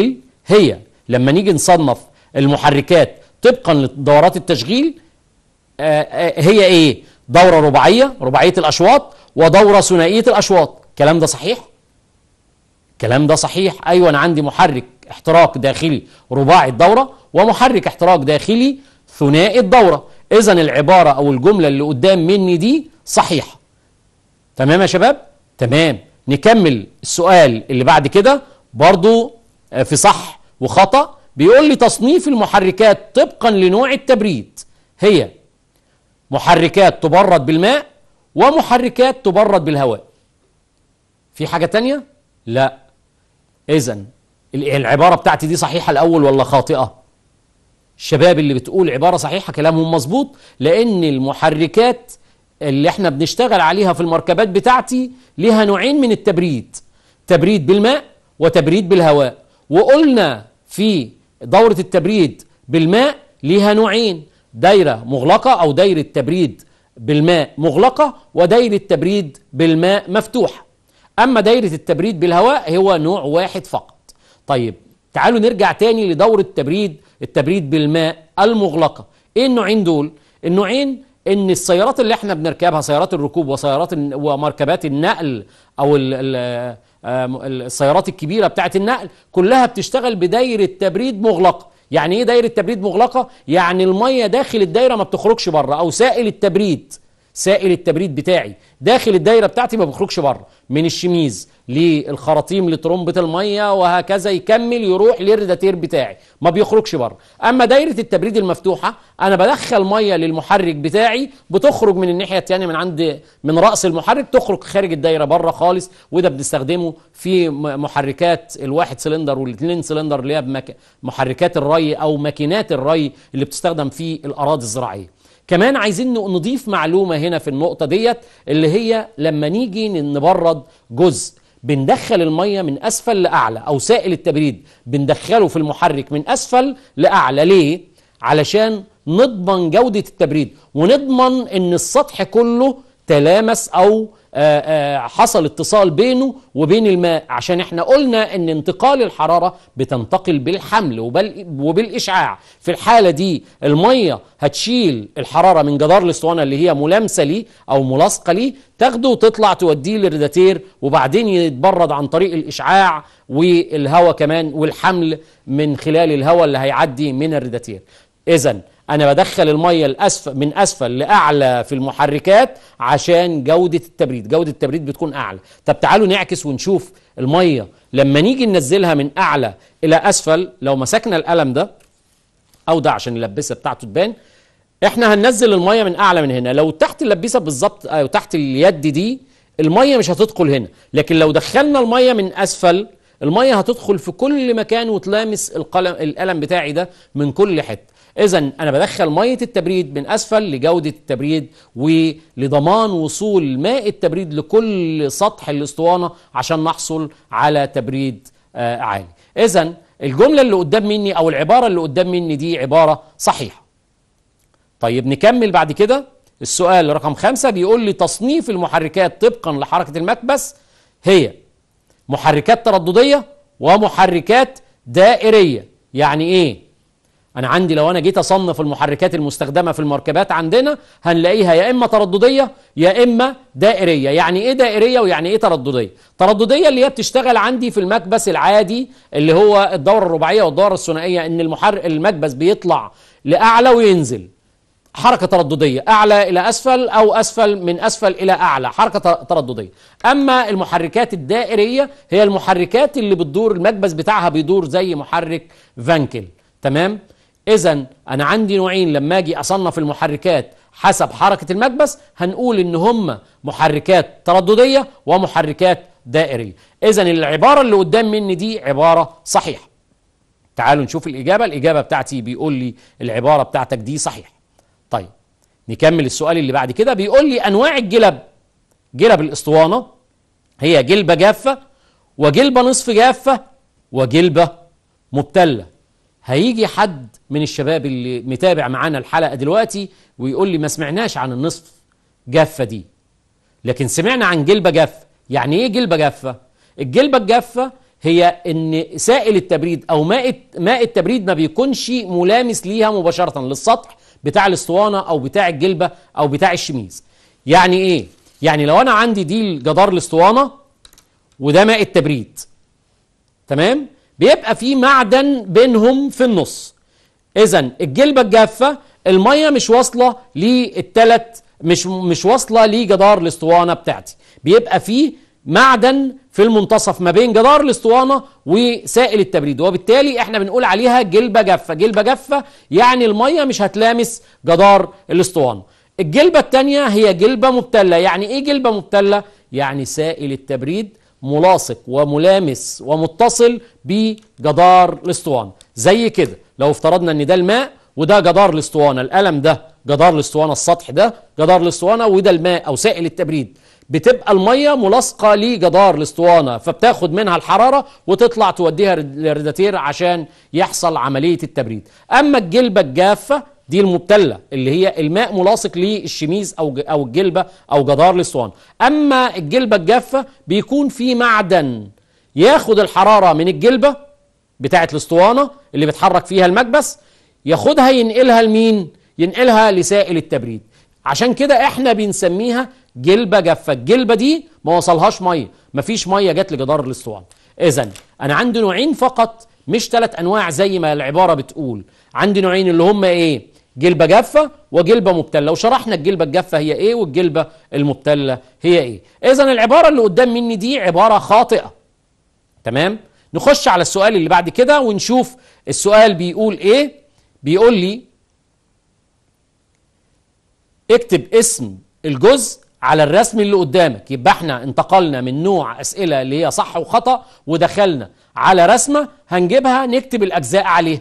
التشغيل هي لما نيجي نصنف المحركات طبقا لدورات التشغيل آه، آه، هي ايه دورة رباعية رباعية الأشواط ودورة ثنائية الأشواط الكلام ده صحيح الكلام ده صحيح أيوة أنا عندي محرك احتراق داخلي رباعي الدورة ومحرك احتراق داخلي ثنائي الدورة إذا العبارة أو الجملة اللي قدام مني دي صحيحة تمام يا شباب تمام نكمل السؤال اللي بعد كده برضو آه، في صح وخطأ بيقول لي تصنيف المحركات طبقا لنوع التبريد هي محركات تبرد بالماء ومحركات تبرد بالهواء في حاجة تانية؟ لا إذا العبارة بتاعتي دي صحيحة الأول ولا خاطئة؟ الشباب اللي بتقول عبارة صحيحة كلامهم مظبوط لأن المحركات اللي احنا بنشتغل عليها في المركبات بتاعتي ليها نوعين من التبريد تبريد بالماء وتبريد بالهواء وقلنا في دورة التبريد بالماء ليها نوعين دايرة مغلقة أو دايرة تبريد بالماء مغلقة ودايرة تبريد بالماء مفتوحة أما دايرة التبريد بالهواء هو نوع واحد فقط طيب تعالوا نرجع تاني لدورة تبريد التبريد بالماء المغلقة إيه النوعين دول؟ النوعين ان السيارات اللي احنا بنركبها سيارات الركوب وسيارات ومركبات النقل او الـ الـ آه، السيارات الكبيرة بتاعة النقل كلها بتشتغل بدايرة تبريد مغلقة يعني ايه دايرة تبريد مغلقة؟ يعني المية داخل الدايرة ما بتخرجش بره أو سائل التبريد سائل التبريد بتاعي داخل الدايره بتاعتي ما بيخرجش بره من الشميز للخراطيم لترمبه الميه وهكذا يكمل يروح للرداتير بتاعي ما بيخرجش بره اما دايره التبريد المفتوحه انا بدخل ميه للمحرك بتاعي بتخرج من الناحيه الثانيه من عند من راس المحرك تخرج خارج الدايره بره خالص وده بنستخدمه في محركات الواحد سلندر والاثنين سلندر اللي هي محركات الري او ماكينات الري اللي بتستخدم في الاراضي الزراعيه كمان عايزين نضيف معلومة هنا في النقطة ديت اللي هي لما نيجي نبرد جزء بندخل المية من أسفل لأعلى أو سائل التبريد بندخله في المحرك من أسفل لأعلى ليه؟ علشان نضمن جودة التبريد ونضمن أن السطح كله تلامس أو آه، آه، حصل اتصال بينه وبين الماء عشان احنا قلنا ان انتقال الحرارة بتنتقل بالحمل وبالإشعاع في الحالة دي المية هتشيل الحرارة من جدار الاسطوانة اللي هي ملامسة ليه أو ملاصقة ليه تاخده وتطلع توديه للريداتير وبعدين يتبرد عن طريق الإشعاع والهواء كمان والحمل من خلال الهواء اللي هيعدي من الريداتير إذا انا بدخل الميه الاسفل من اسفل لاعلى في المحركات عشان جوده التبريد جوده التبريد بتكون اعلى طب تعالوا نعكس ونشوف الميه لما نيجي ننزلها من اعلى الى اسفل لو مسكنا القلم ده او ده عشان اللبسه بتاعته تبان احنا هننزل الميه من اعلى من هنا لو تحت اللبسه بالظبط او آه، تحت اليد دي الميه مش هتدخل هنا لكن لو دخلنا الميه من اسفل الميه هتدخل في كل مكان وتلامس القلم القلم بتاعي ده من كل حته إذا أنا بدخل مية التبريد من أسفل لجودة التبريد ولضمان وصول ماء التبريد لكل سطح الأسطوانة عشان نحصل على تبريد آه، عالي إذا الجملة اللي قدام مني أو العبارة اللي قدام مني دي عبارة صحيحة طيب نكمل بعد كده السؤال رقم خمسة بيقول لي تصنيف المحركات طبقا لحركة المكبس هي محركات ترددية ومحركات دائرية يعني إيه؟ انا عندي لو انا جيت اصنف المحركات المستخدمه في المركبات عندنا هنلاقيها يا اما تردديه يا اما دائريه يعني ايه دائريه ويعني ايه تردديه تردديه اللي هي بتشتغل عندي في المكبس العادي اللي هو الدوره الرباعيه والدوره الثنائيه ان المحرك المكبس بيطلع لاعلى وينزل حركة ترددية أعلى إلى أسفل أو أسفل من أسفل إلى أعلى حركة ترددية أما المحركات الدائرية هي المحركات اللي بتدور المكبس بتاعها بيدور زي محرك فانكل تمام؟ إذا أنا عندي نوعين لما أجي أصنف المحركات حسب حركة المكبس هنقول إن هم محركات ترددية ومحركات دائرية إذا العبارة اللي قدام مني دي عبارة صحيحة تعالوا نشوف الإجابة الإجابة بتاعتي بيقول لي العبارة بتاعتك دي صحيح طيب نكمل السؤال اللي بعد كده بيقول لي أنواع الجلب جلب الأسطوانة هي جلبة جافة وجلبة نصف جافة وجلبة مبتلة هيجي حد من الشباب اللي متابع معانا الحلقة دلوقتي ويقول لي ما سمعناش عن النصف جافة دي لكن سمعنا عن جلبة جافة يعني ايه جلبة جافة؟ الجلبة الجافة هي ان سائل التبريد او ماء ماء التبريد ما بيكونش ملامس ليها مباشرة للسطح بتاع الاسطوانة او بتاع الجلبة او بتاع الشميز يعني ايه؟ يعني لو انا عندي دي جدار الاسطوانة وده ماء التبريد تمام؟ بيبقى في معدن بينهم في النص اذا الجلبه الجافه الميه مش واصله للتلت مش مش واصله لجدار الاسطوانه بتاعتي بيبقى في معدن في المنتصف ما بين جدار الاسطوانه وسائل التبريد وبالتالي احنا بنقول عليها جلبه جافه جلبه جافه يعني الميه مش هتلامس جدار الاسطوانه الجلبه الثانيه هي جلبه مبتله يعني ايه جلبه مبتله يعني سائل التبريد ملاصق وملامس ومتصل بجدار الاسطوانه زي كده لو افترضنا ان ده الماء وده جدار الاسطوانه القلم ده جدار الاسطوانه السطح ده جدار الاسطوانه وده الماء او سائل التبريد بتبقى الميه ملاصقه لجدار الاسطوانه فبتاخد منها الحراره وتطلع توديها للريداتير عشان يحصل عمليه التبريد اما الجلبه الجافه دي المبتله اللي هي الماء ملاصق للشميز او او الجلبه او جدار الاسطوانه اما الجلبه الجافه بيكون في معدن ياخد الحراره من الجلبه بتاعه الاسطوانه اللي بيتحرك فيها المكبس ياخدها ينقلها لمين ينقلها لسائل التبريد عشان كده احنا بنسميها جلبه جافه الجلبه دي ما وصلهاش ميه مفيش ميه جت لجدار الاسطوانه اذا انا عندي نوعين فقط مش ثلاث انواع زي ما العباره بتقول عندي نوعين اللي هم ايه جلبة جافة وجلبة مبتلة وشرحنا الجلبة الجافة هي ايه والجلبة المبتلة هي ايه اذا العبارة اللي قدام مني دي عبارة خاطئة تمام نخش على السؤال اللي بعد كده ونشوف السؤال بيقول ايه بيقول لي اكتب اسم الجزء على الرسم اللي قدامك يبقى احنا انتقلنا من نوع اسئله اللي هي صح وخطا ودخلنا على رسمه هنجيبها نكتب الاجزاء عليها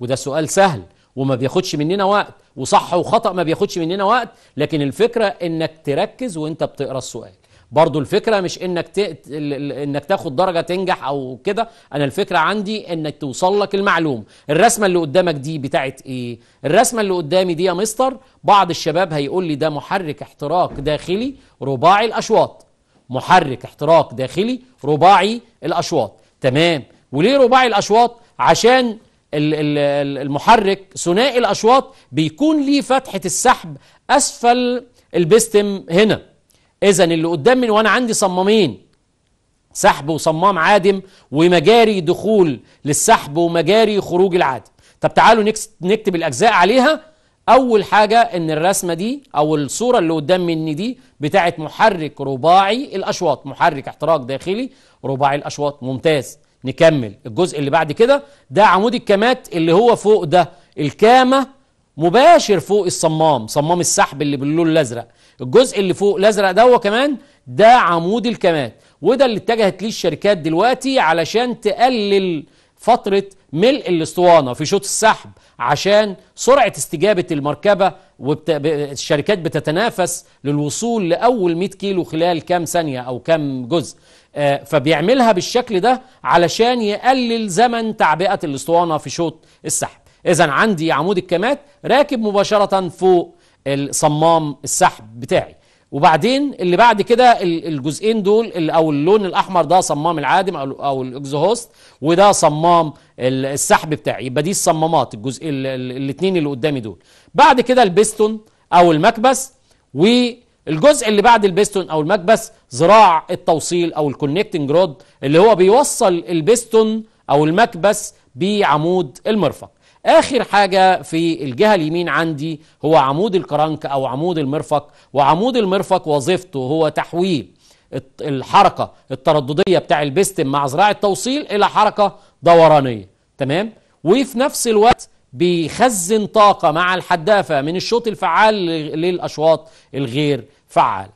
وده سؤال سهل وما بياخدش مننا وقت وصح وخطأ ما بياخدش مننا وقت لكن الفكرة انك تركز وانت بتقرأ السؤال برضو الفكرة مش انك ت... انك تاخد درجة تنجح او كده انا الفكرة عندي انك توصل لك المعلومة الرسمة اللي قدامك دي بتاعت ايه الرسمة اللي قدامي دي يا مستر بعض الشباب هيقول لي ده محرك احتراق داخلي رباعي الاشواط محرك احتراق داخلي رباعي الاشواط تمام وليه رباعي الاشواط عشان المحرك ثنائي الأشواط بيكون ليه فتحة السحب أسفل البستم هنا إذا اللي قدام من وأنا عندي صمامين سحب وصمام عادم ومجاري دخول للسحب ومجاري خروج العادم طب تعالوا نكتب الأجزاء عليها أول حاجة إن الرسمة دي أو الصورة اللي قدام مني دي بتاعت محرك رباعي الأشواط محرك احتراق داخلي رباعي الأشواط ممتاز نكمل الجزء اللي بعد كده ده عمود الكامات اللي هو فوق ده الكامة مباشر فوق الصمام صمام السحب اللي باللون الازرق الجزء اللي فوق الازرق ده هو كمان ده عمود الكامات وده اللي اتجهت ليه الشركات دلوقتي علشان تقلل فترة ملء الاسطوانة في شوط السحب عشان سرعة استجابة المركبة والشركات بتتنافس للوصول لأول 100 كيلو خلال كام ثانية أو كام جزء آه، فبيعملها بالشكل ده علشان يقلل زمن تعبئة الاسطوانة في شوط السحب إذا عندي عمود الكمات راكب مباشرة فوق الصمام السحب بتاعي وبعدين اللي بعد كده الجزئين دول او اللون الاحمر ده صمام العادم او الاكزوهوست وده صمام السحب بتاعي يبقى دي الصمامات الجزء الاثنين اللي قدامي دول بعد كده البستون او المكبس و الجزء اللي بعد البستون او المكبس ذراع التوصيل او الكونكتنج رود اللي هو بيوصل البستون او المكبس بعمود المرفق اخر حاجه في الجهه اليمين عندي هو عمود الكرنك او عمود المرفق وعمود المرفق وظيفته هو تحويل الحركه التردديه بتاع البستم مع ذراع التوصيل الى حركه دورانيه تمام وفي نفس الوقت بيخزن طاقه مع الحدافه من الشوط الفعال للاشواط الغير فعال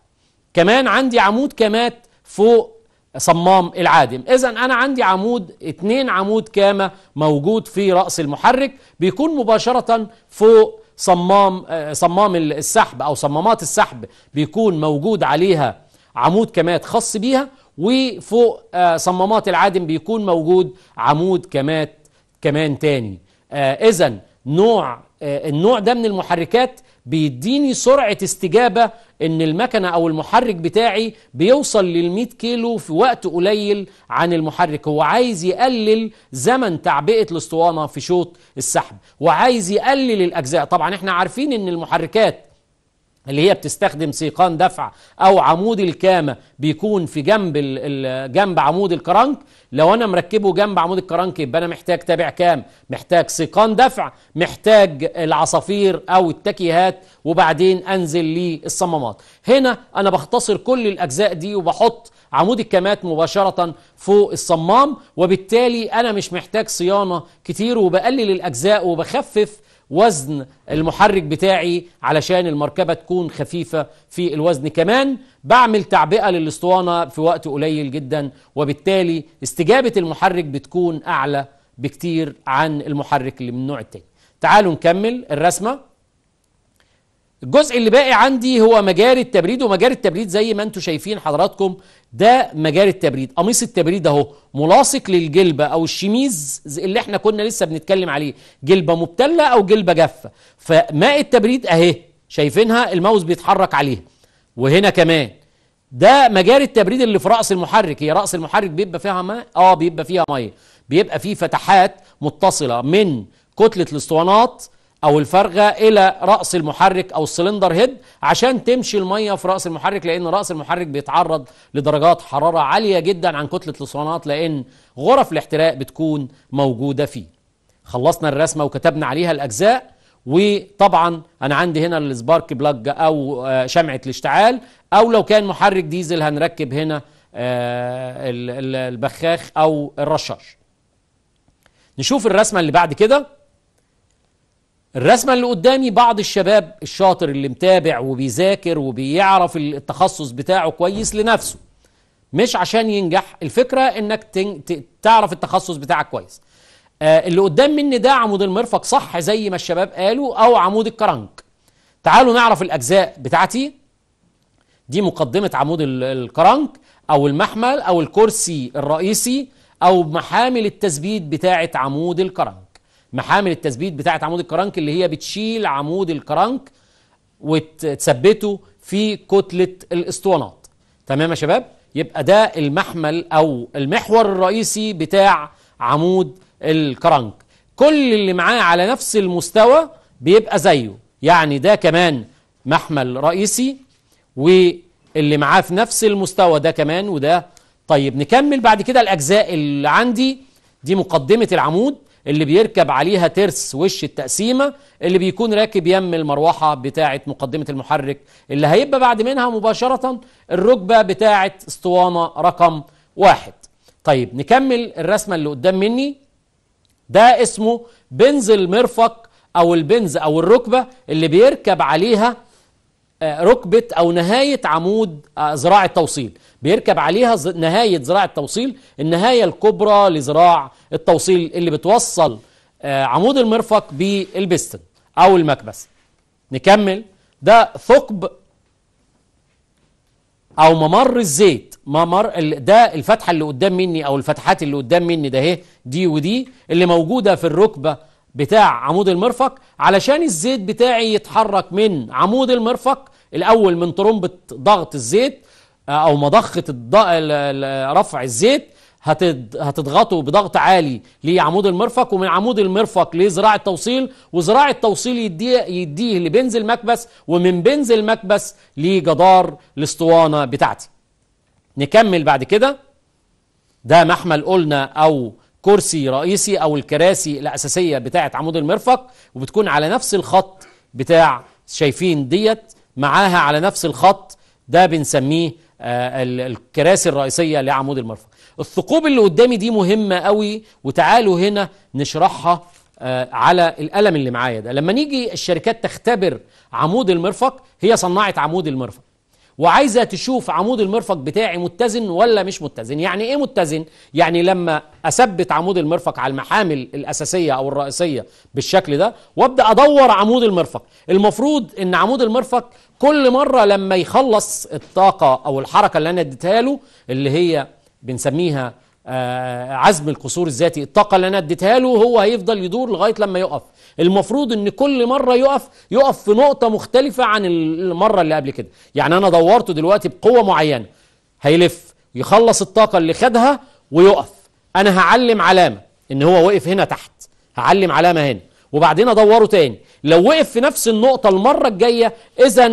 كمان عندي عمود كامات فوق صمام العادم اذا انا عندي عمود اتنين عمود كامة موجود في رأس المحرك بيكون مباشرة فوق صمام آه، صمام السحب او صمامات السحب بيكون موجود عليها عمود كامات خاص بيها وفوق آه، صمامات العادم بيكون موجود عمود كامات كمان تاني آه، اذا نوع النوع ده من المحركات بيديني سرعة استجابة ان المكنه او المحرك بتاعي بيوصل لل100 كيلو في وقت قليل عن المحرك هو عايز يقلل زمن تعبئه الاسطوانه في شوط السحب وعايز يقلل الاجزاء طبعا احنا عارفين ان المحركات اللي هي بتستخدم سيقان دفع او عمود الكامه بيكون في جنب جنب عمود الكرنك لو انا مركبه جنب عمود الكرنك يبقى انا محتاج تابع كام محتاج سيقان دفع محتاج العصافير او التكيهات وبعدين انزل للصمامات هنا انا بختصر كل الاجزاء دي وبحط عمود الكامات مباشرة فوق الصمام وبالتالي أنا مش محتاج صيانة كتير وبقلل الأجزاء وبخفف وزن المحرك بتاعي علشان المركبة تكون خفيفة في الوزن كمان بعمل تعبئة للاسطوانة في وقت قليل جدا وبالتالي استجابة المحرك بتكون أعلى بكتير عن المحرك اللي من النوع التاني تعالوا نكمل الرسمة الجزء اللي باقي عندي هو مجاري التبريد ومجاري التبريد زي ما انتم شايفين حضراتكم ده مجاري التبريد قميص التبريد اهو ملاصق للجلبه او الشميز اللي احنا كنا لسه بنتكلم عليه جلبه مبتله او جلبه جافه فماء التبريد اهي شايفينها الماوس بيتحرك عليها وهنا كمان ده مجاري التبريد اللي في راس المحرك هي راس المحرك بيبقى فيها ماء اه بيبقى فيها ميه بيبقى فيه فتحات متصله من كتله الاسطوانات او الفرغه الى راس المحرك او السلندر هيد عشان تمشي الميه في راس المحرك لان راس المحرك بيتعرض لدرجات حراره عاليه جدا عن كتله الصوانات لان غرف الاحتراق بتكون موجوده فيه خلصنا الرسمه وكتبنا عليها الاجزاء وطبعا انا عندي هنا السبارك بلاج او آه، شمعه الاشتعال او لو كان محرك ديزل هنركب هنا آه، البخاخ او الرشاش نشوف الرسمه اللي بعد كده الرسمة اللي قدامي بعض الشباب الشاطر اللي متابع وبيذاكر وبيعرف التخصص بتاعه كويس لنفسه مش عشان ينجح الفكرة انك تعرف التخصص بتاعك كويس آه، اللي قدام مني ده عمود المرفق صح زي ما الشباب قالوا او عمود الكرنك تعالوا نعرف الاجزاء بتاعتي دي مقدمة عمود الكرنك او المحمل او الكرسي الرئيسي او محامل التثبيت بتاعة عمود الكرنك محامل التثبيت بتاعه عمود الكرنك اللي هي بتشيل عمود الكرنك وتثبته في كتله الاسطوانات تمام يا شباب يبقى ده المحمل او المحور الرئيسي بتاع عمود الكرنك كل اللي معاه على نفس المستوى بيبقى زيه يعني ده كمان محمل رئيسي واللي معاه في نفس المستوى ده كمان وده طيب نكمل بعد كده الاجزاء اللي عندي دي مقدمه العمود اللي بيركب عليها ترس وش التقسيمة اللي بيكون راكب يم المروحة بتاعة مقدمة المحرك اللي هيبقى بعد منها مباشرة الركبة بتاعة اسطوانة رقم واحد طيب نكمل الرسمة اللي قدام مني ده اسمه بنز المرفق أو البنز أو الركبة اللي بيركب عليها آه، ركبة أو نهاية عمود ذراع آه، التوصيل بيركب عليها نهاية ذراع التوصيل النهاية الكبرى لذراع التوصيل اللي بتوصل آه، عمود المرفق بالبستن أو المكبس نكمل ده ثقب أو ممر الزيت ممر ده الفتحة اللي قدام مني أو الفتحات اللي قدام مني ده هي دي ودي اللي موجودة في الركبة بتاع عمود المرفق علشان الزيت بتاعي يتحرك من عمود المرفق الاول من طرمبه ضغط الزيت آه، او مضخه رفع الزيت هتضغطه بضغط عالي لعمود المرفق ومن عمود المرفق لذراع التوصيل وذراع التوصيل يديه, يديه لبنز المكبس ومن بنز المكبس لجدار الاسطوانه بتاعتي نكمل بعد كده ده محمل قلنا او كرسي رئيسي او الكراسي الاساسيه بتاعه عمود المرفق وبتكون على نفس الخط بتاع شايفين ديت معاها على نفس الخط ده بنسميه آه، الكراسي الرئيسيه لعمود المرفأ الثقوب اللي قدامي دي مهمه قوي وتعالوا هنا نشرحها آه، على القلم اللي معايا ده لما نيجي الشركات تختبر عمود المرفق هي صنعت عمود المرفق وعايزه تشوف عمود المرفق بتاعي متزن ولا مش متزن يعني ايه متزن يعني لما اثبت عمود المرفق على المحامل الاساسيه او الرئيسيه بالشكل ده وابدا ادور عمود المرفق المفروض ان عمود المرفق كل مره لما يخلص الطاقه او الحركه اللي انا اديتها له اللي هي بنسميها آه، عزم القصور الذاتي الطاقه اللي انا اديتها له هو هيفضل يدور لغايه لما يقف المفروض ان كل مره يقف يقف في نقطه مختلفه عن المره اللي قبل كده يعني انا دورته دلوقتي بقوه معينه هيلف يخلص الطاقه اللي خدها ويقف انا هعلم علامه ان هو وقف هنا تحت هعلم علامه هنا وبعدين ادوره تاني لو وقف في نفس النقطه المره الجايه اذا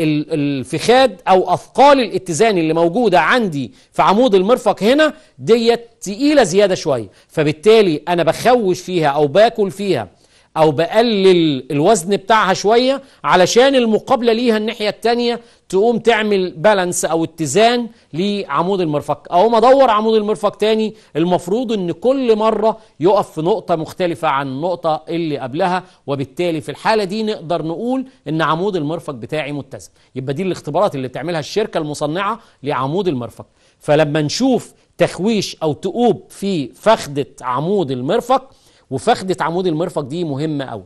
الفخاد او اثقال الاتزان اللي موجوده عندي في عمود المرفق هنا ديت تقيله زياده شويه فبالتالي انا بخوش فيها او باكل فيها او بقلل الوزن بتاعها شويه علشان المقابله ليها الناحيه التانية تقوم تعمل بالانس او اتزان لعمود المرفق اقوم ادور عمود المرفق تاني المفروض ان كل مره يقف في نقطه مختلفه عن النقطه اللي قبلها وبالتالي في الحاله دي نقدر نقول ان عمود المرفق بتاعي متزن يبقى دي الاختبارات اللي بتعملها الشركه المصنعه لعمود المرفق فلما نشوف تخويش او تقوب في فخده عمود المرفق وفخده عمود المرفق دي مهمه قوي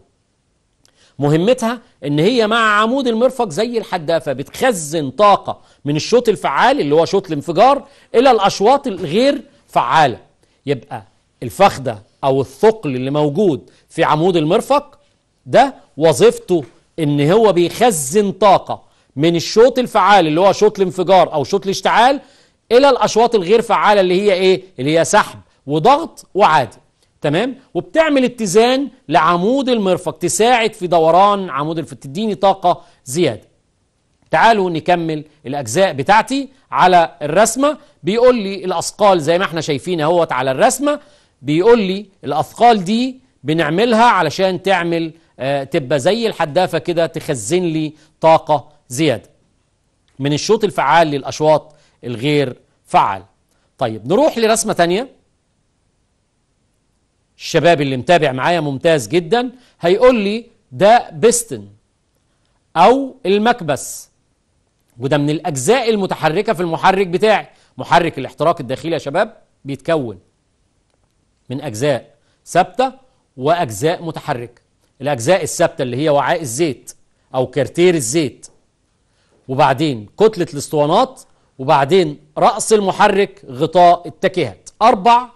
مهمتها ان هي مع عمود المرفق زي الحدافه بتخزن طاقه من الشوط الفعال اللي هو شوط الانفجار الى الاشواط الغير فعاله يبقى الفخده او الثقل اللي موجود في عمود المرفق ده وظيفته ان هو بيخزن طاقه من الشوط الفعال اللي هو شوط الانفجار او شوط الاشتعال الى الاشواط الغير فعاله اللي هي ايه اللي هي سحب وضغط وعادي تمام وبتعمل اتزان لعمود المرفق تساعد في دوران عمود الف تديني طاقة زيادة تعالوا نكمل الأجزاء بتاعتي على الرسمة بيقول لي الأثقال زي ما احنا شايفين اهوت على الرسمة بيقول لي الأثقال دي بنعملها علشان تعمل آه تبقى زي الحدافة كده تخزن لي طاقة زيادة من الشوط الفعال للأشواط الغير فعال طيب نروح لرسمة تانية الشباب اللي متابع معايا ممتاز جدا هيقول لي ده بستن أو المكبس وده من الأجزاء المتحركة في المحرك بتاعي محرك الاحتراق الداخلي يا شباب بيتكون من أجزاء ثابتة وأجزاء متحركة الأجزاء الثابتة اللي هي وعاء الزيت أو كارتير الزيت وبعدين كتلة الاسطوانات وبعدين رأس المحرك غطاء التكهات أربع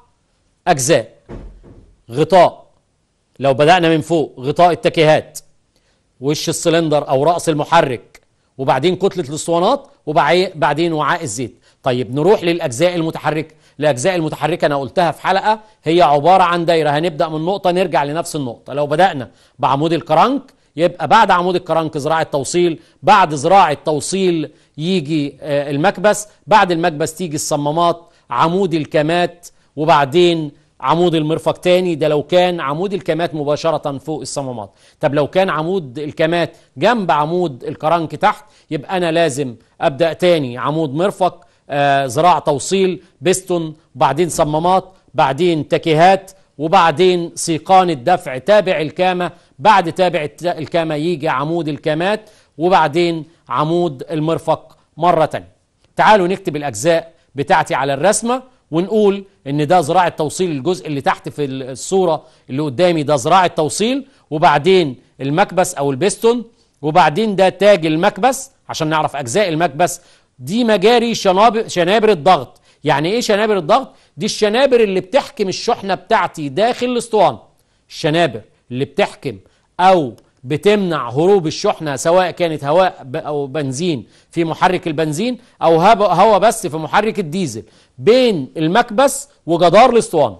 أجزاء غطاء لو بدأنا من فوق غطاء التكيهات وش السلندر أو رأس المحرك وبعدين كتلة الاسطوانات وبعدين وعاء الزيت طيب نروح للأجزاء المتحركة الأجزاء المتحركة أنا قلتها في حلقة هي عبارة عن دايرة هنبدأ من نقطة نرجع لنفس النقطة لو بدأنا بعمود الكرنك يبقى بعد عمود الكرنك زراعة توصيل بعد زراعة توصيل يجي آه، المكبس بعد المكبس تيجي الصمامات عمود الكامات وبعدين عمود المرفق تاني ده لو كان عمود الكامات مباشرة فوق الصمامات طب لو كان عمود الكامات جنب عمود الكرنك تحت يبقى أنا لازم أبدأ تاني عمود مرفق آه زراع توصيل بستون بعدين صمامات بعدين تكيهات وبعدين سيقان الدفع تابع الكامة بعد تابع الكامة يجي عمود الكامات وبعدين عمود المرفق مرة تانية تعالوا نكتب الأجزاء بتاعتي على الرسمة ونقول ان ده زراعه توصيل الجزء اللي تحت في الصوره اللي قدامي ده زراعه توصيل وبعدين المكبس او البستون وبعدين ده تاج المكبس عشان نعرف اجزاء المكبس دي مجاري شنابر الضغط يعني ايه شنابر الضغط دي الشنابر اللي بتحكم الشحنه بتاعتي داخل الاسطوانه الشنابر اللي بتحكم او بتمنع هروب الشحنة سواء كانت هواء أو بنزين في محرك البنزين أو هواء بس في محرك الديزل بين المكبس وجدار الاسطوانة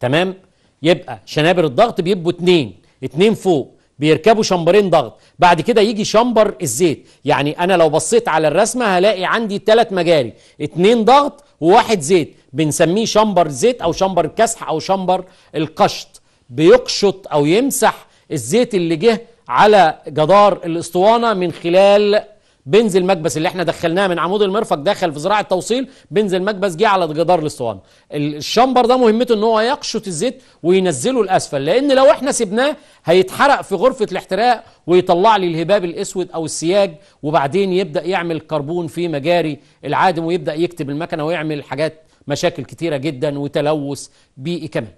تمام يبقى شنابر الضغط بيبقوا اتنين اتنين فوق بيركبوا شمبرين ضغط بعد كده يجي شمبر الزيت يعني أنا لو بصيت على الرسمة هلاقي عندي تلات مجاري اتنين ضغط وواحد زيت بنسميه شمبر زيت أو شمبر الكسح أو شمبر القشط بيقشط أو يمسح الزيت اللي جه على جدار الاسطوانه من خلال بنز المكبس اللي احنا دخلناه من عمود المرفق دخل في زراعة التوصيل بنز المكبس جه على جدار الاسطوانه الشمبر ده مهمته ان هو يقشط الزيت وينزله لاسفل لان لو احنا سبناه هيتحرق في غرفه الاحتراق ويطلع لي الهباب الاسود او السياج وبعدين يبدا يعمل كربون في مجاري العادم ويبدا يكتب المكنه ويعمل حاجات مشاكل كتيره جدا وتلوث بيئي كمان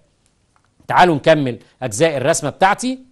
تعالوا نكمل اجزاء الرسمه بتاعتي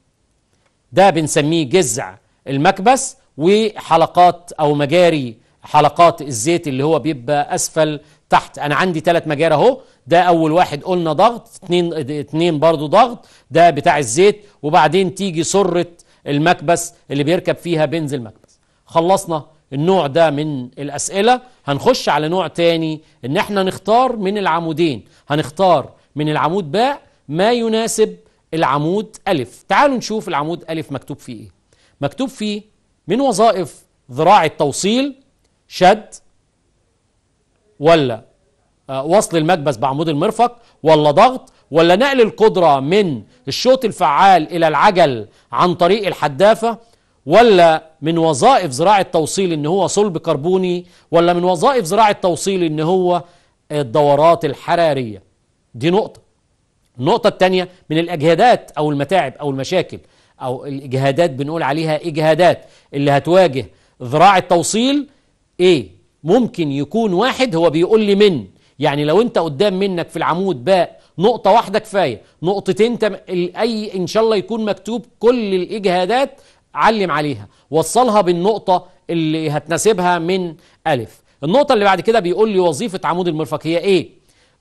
ده بنسميه جذع المكبس وحلقات أو مجاري حلقات الزيت اللي هو بيبقى أسفل تحت أنا عندي ثلاث مجاري أهو ده أول واحد قلنا ضغط اتنين, اتنين برضو ضغط ده بتاع الزيت وبعدين تيجي سرة المكبس اللي بيركب فيها بنز المكبس خلصنا النوع ده من الأسئلة هنخش على نوع تاني إن احنا نختار من العمودين هنختار من العمود باء ما يناسب العمود ألف تعالوا نشوف العمود ألف مكتوب فيه إيه مكتوب فيه من وظائف ذراع التوصيل شد ولا آه، وصل المكبس بعمود المرفق ولا ضغط ولا نقل القدرة من الشوط الفعال إلى العجل عن طريق الحدافة ولا من وظائف زراعة التوصيل إن هو صلب كربوني ولا من وظائف زراعة التوصيل إن هو الدورات الحرارية دي نقطة النقطة الثانية من الإجهادات أو المتاعب أو المشاكل أو الإجهادات بنقول عليها إجهادات اللي هتواجه ذراع التوصيل إيه؟ ممكن يكون واحد هو بيقول لي من يعني لو أنت قدام منك في العمود باء نقطة واحدة كفاية نقطتين تم... أي إن شاء الله يكون مكتوب كل الإجهادات علم عليها وصلها بالنقطة اللي هتناسبها من ألف النقطة اللي بعد كده بيقول لي وظيفة عمود المرفق هي إيه؟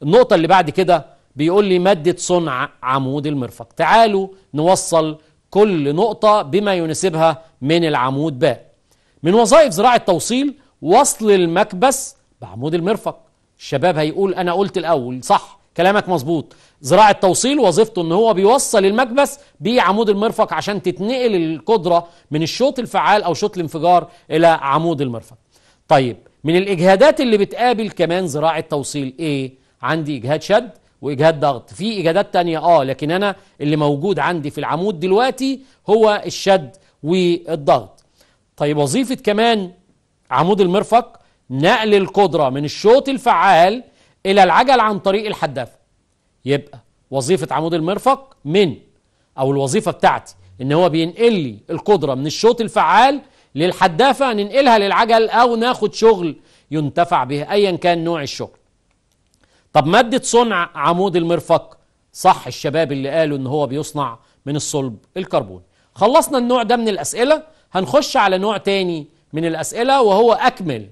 النقطة اللي بعد كده بيقول لي مادة صنع عمود المرفق تعالوا نوصل كل نقطة بما يناسبها من العمود باء من وظائف زراعة التوصيل وصل المكبس بعمود المرفق الشباب هيقول أنا قلت الأول صح كلامك مظبوط زراعة التوصيل وظيفته ان هو بيوصل المكبس بعمود المرفق عشان تتنقل القدرة من الشوط الفعال او شوط الانفجار الى عمود المرفق طيب من الاجهادات اللي بتقابل كمان زراعة التوصيل ايه عندي اجهاد شد واجهاد ضغط في اجهادات تانية اه لكن انا اللي موجود عندي في العمود دلوقتي هو الشد والضغط طيب وظيفة كمان عمود المرفق نقل القدرة من الشوط الفعال إلى العجل عن طريق الحدافة يبقى وظيفة عمود المرفق من أو الوظيفة بتاعتي إن هو بينقل لي القدرة من الشوط الفعال للحدافة ننقلها للعجل أو ناخد شغل ينتفع به أيا كان نوع الشغل طب مادة صنع عمود المرفق صح الشباب اللي قالوا ان هو بيصنع من الصلب الكربون خلصنا النوع ده من الأسئلة هنخش على نوع تاني من الأسئلة وهو أكمل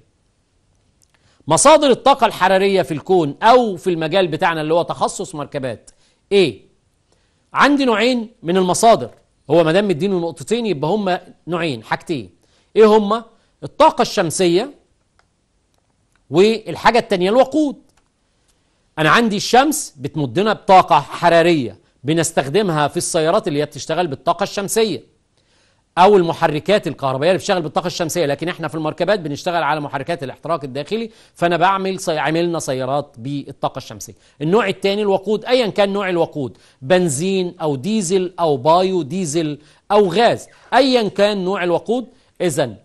مصادر الطاقة الحرارية في الكون أو في المجال بتاعنا اللي هو تخصص مركبات إيه؟ عندي نوعين من المصادر هو ما دام مدينه نقطتين يبقى هما نوعين حاجتين إيه هما؟ الطاقة الشمسية والحاجة التانية الوقود أنا عندي الشمس بتمدنا بطاقة حرارية بنستخدمها في السيارات اللي هي بتشتغل بالطاقة الشمسية أو المحركات الكهربائية اللي بتشتغل بالطاقة الشمسية لكن إحنا في المركبات بنشتغل على محركات الاحتراق الداخلي فأنا بعمل سي... عملنا سيارات بالطاقة الشمسية النوع الثاني الوقود أيا كان نوع الوقود بنزين أو ديزل أو بايو ديزل أو غاز أيا كان نوع الوقود إذا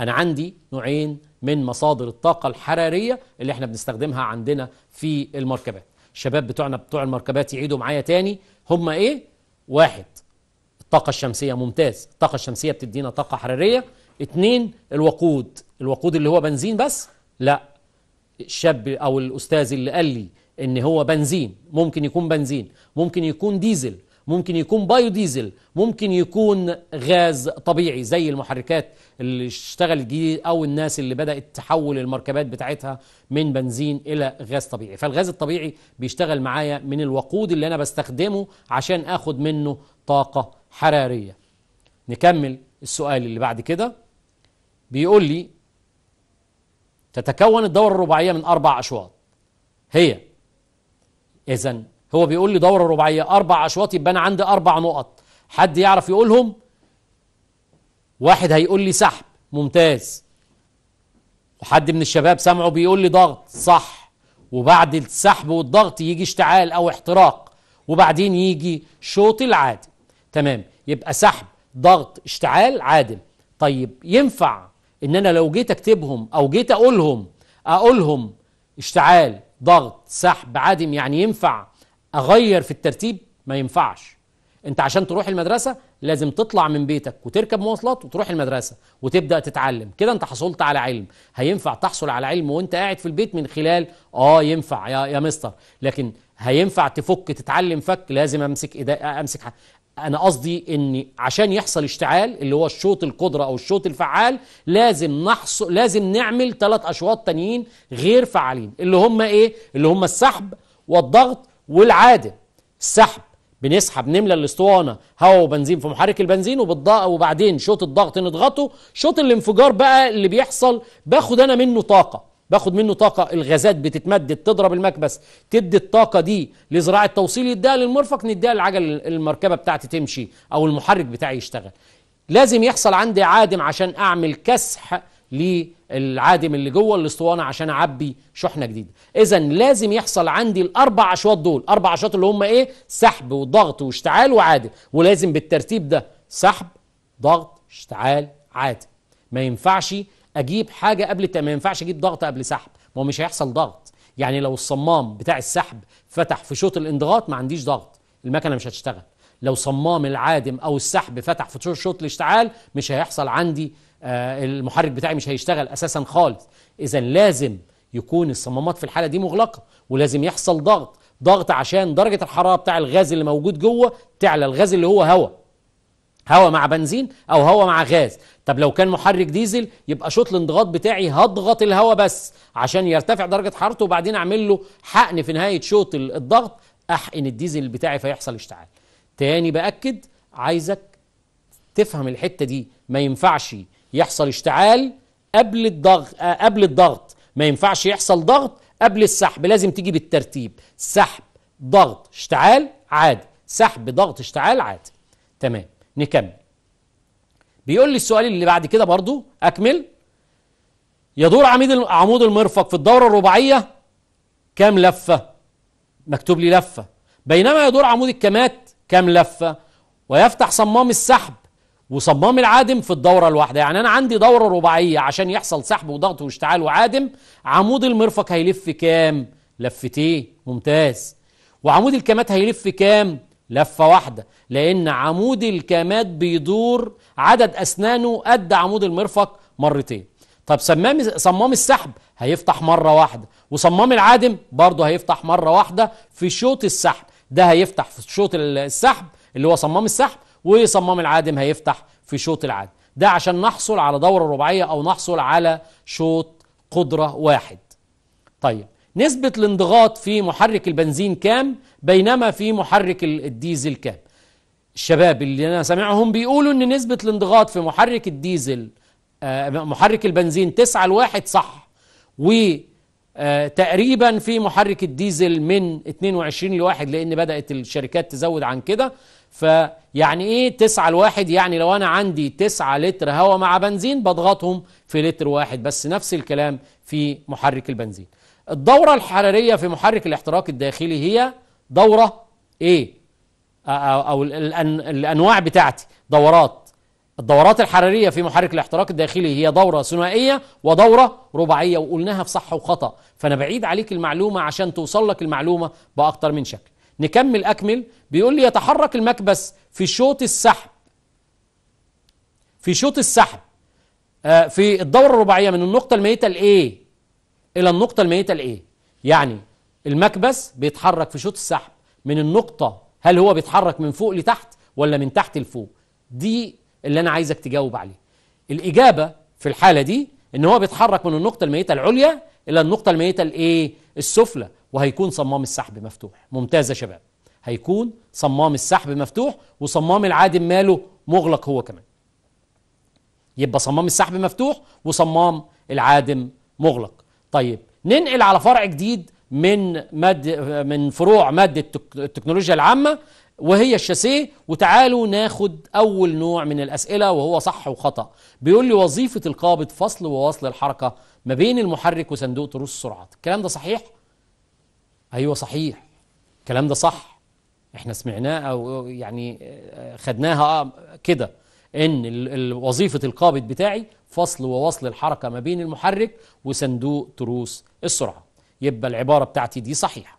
أنا عندي نوعين من مصادر الطاقة الحرارية اللي احنا بنستخدمها عندنا في المركبات الشباب بتوعنا بتوع المركبات يعيدوا معايا تاني هم ايه واحد الطاقة الشمسية ممتاز الطاقة الشمسية بتدينا طاقة حرارية اتنين الوقود الوقود اللي هو بنزين بس لا الشاب او الاستاذ اللي قال لي ان هو بنزين ممكن يكون بنزين ممكن يكون ديزل ممكن يكون بايو ديزل ممكن يكون غاز طبيعي زي المحركات اللي اشتغلت جديد او الناس اللي بدات تحول المركبات بتاعتها من بنزين الى غاز طبيعي فالغاز الطبيعي بيشتغل معايا من الوقود اللي انا بستخدمه عشان اخد منه طاقه حراريه نكمل السؤال اللي بعد كده بيقول لي تتكون الدورة الرباعية من أربع أشواط هي إذا هو بيقول لي دوره رباعيه اربع اشواط يبقى انا عندي اربع نقط حد يعرف يقولهم واحد هيقول لي سحب ممتاز وحد من الشباب سامعه بيقول لي ضغط صح وبعد السحب والضغط يجي اشتعال او احتراق وبعدين يجي شوط العادم تمام يبقى سحب ضغط اشتعال عادم طيب ينفع ان انا لو جيت اكتبهم او جيت اقولهم اقولهم اشتعال ضغط سحب عادم يعني ينفع اغير في الترتيب ما ينفعش انت عشان تروح المدرسه لازم تطلع من بيتك وتركب مواصلات وتروح المدرسه وتبدا تتعلم كده انت حصلت على علم هينفع تحصل على علم وانت قاعد في البيت من خلال اه ينفع يا يا مستر لكن هينفع تفك تتعلم فك لازم امسك إدا... امسك ح... انا قصدي ان عشان يحصل اشتعال اللي هو الشوط القدره او الشوط الفعال لازم نحصل لازم نعمل ثلاث اشواط تانيين غير فعالين اللي هم ايه اللي هم السحب والضغط والعادة السحب بنسحب نملى الاسطوانه هواء وبنزين في محرك البنزين وبالضغط وبعدين شوط الضغط نضغطه شوط الانفجار بقى اللي بيحصل باخد انا منه طاقه باخد منه طاقه الغازات بتتمدد تضرب المكبس تدي الطاقه دي لزراعة التوصيل يديها للمرفق نديها للعجل المركبه بتاعتي تمشي او المحرك بتاعي يشتغل لازم يحصل عندي عادم عشان اعمل كسح للعادم اللي جوه الاسطوانه عشان اعبي شحنه جديده اذا لازم يحصل عندي الاربع اشواط دول اربع اشواط اللي هم ايه سحب وضغط واشتعال وعادم ولازم بالترتيب ده سحب ضغط اشتعال عادم ما ينفعش اجيب حاجه قبل ما ينفعش اجيب ضغط قبل سحب ما هو مش هيحصل ضغط يعني لو الصمام بتاع السحب فتح في شوط الانضغاط ما عنديش ضغط المكنه مش هتشتغل لو صمام العادم او السحب فتح في شوط الاشتعال مش هيحصل عندي آه، المحرك بتاعي مش هيشتغل اساسا خالص اذا لازم يكون الصمامات في الحاله دي مغلقه ولازم يحصل ضغط ضغط عشان درجه الحراره بتاع الغاز اللي موجود جوه تعلى الغاز اللي هو هواء هواء مع بنزين او هواء مع غاز طب لو كان محرك ديزل يبقى شوط الانضغاط بتاعي هضغط الهواء بس عشان يرتفع درجه حرارته وبعدين اعمل له حقن في نهايه شوط الضغط احقن الديزل بتاعي فيحصل اشتعال تاني باكد عايزك تفهم الحته دي ما ينفعش يحصل اشتعال قبل الضغط قبل الضغط ما ينفعش يحصل ضغط قبل السحب لازم تيجي بالترتيب سحب ضغط اشتعال عادي سحب ضغط اشتعال عادي تمام نكمل بيقول لي السؤال اللي بعد كده برضو اكمل يدور عميد عمود المرفق في الدوره الرباعيه كام لفه مكتوب لي لفه بينما يدور عمود الكمات كام لفه ويفتح صمام السحب وصمام العادم في الدوره الواحده يعني انا عندي دوره رباعيه عشان يحصل سحب وضغط واشتعال وعادم عمود المرفق هيلف كام لفتين ممتاز وعمود الكامات هيلف كام لفة واحدة لأن عمود الكامات بيدور عدد أسنانه قد عمود المرفق مرتين طب سمام صمام السحب هيفتح مرة واحدة وصمام العادم برضه هيفتح مرة واحدة في شوط السحب ده هيفتح في شوط السحب اللي هو صمام السحب وصمام العادم هيفتح في شوط العادم ده عشان نحصل على دورة رباعية أو نحصل على شوط قدرة واحد طيب نسبة الانضغاط في محرك البنزين كام بينما في محرك الديزل كام الشباب اللي أنا سامعهم بيقولوا أن نسبة الانضغاط في محرك الديزل آه، محرك البنزين 9 لواحد صح و آه، تقريبا في محرك الديزل من 22 لواحد لأن بدأت الشركات تزود عن كده فيعني ايه 9 لواحد يعني لو انا عندي 9 لتر هواء مع بنزين بضغطهم في لتر واحد بس نفس الكلام في محرك البنزين الدورة الحرارية في محرك الاحتراق الداخلي هي دورة ايه او الانواع بتاعتي دورات الدورات الحرارية في محرك الاحتراق الداخلي هي دورة ثنائية ودورة رباعية وقلناها في صح وخطأ فأنا بعيد عليك المعلومة عشان توصل لك المعلومة بأكتر من شكل نكمل أكمل بيقول لي يتحرك المكبس في شوط السحب في شوط السحب آه في الدورة الرباعية من النقطة الميتة لإيه إلى النقطة الميتة لإيه يعني المكبس بيتحرك في شوط السحب من النقطة هل هو بيتحرك من فوق لتحت ولا من تحت لفوق دي اللي أنا عايزك تجاوب عليه الإجابة في الحالة دي إن هو بيتحرك من النقطة الميتة العليا إلى النقطة الميتة الإيه السفلى وهيكون صمام السحب مفتوح ممتاز يا شباب هيكون صمام السحب مفتوح وصمام العادم ماله مغلق هو كمان يبقى صمام السحب مفتوح وصمام العادم مغلق طيب ننقل على فرع جديد من مد من فروع ماده التكنولوجيا العامه وهي الشاسيه وتعالوا ناخد اول نوع من الاسئله وهو صح وخطا بيقول لي وظيفه القابض فصل ووصل الحركه ما بين المحرك وصندوق تروس السرعات الكلام ده صحيح أيوة صحيح الكلام ده صح احنا سمعناه أو يعني آه، خدناها آه، كده ان وظيفة القابض بتاعي فصل ووصل الحركة ما بين المحرك وصندوق تروس السرعة يبقى العبارة بتاعتي دي صحيحة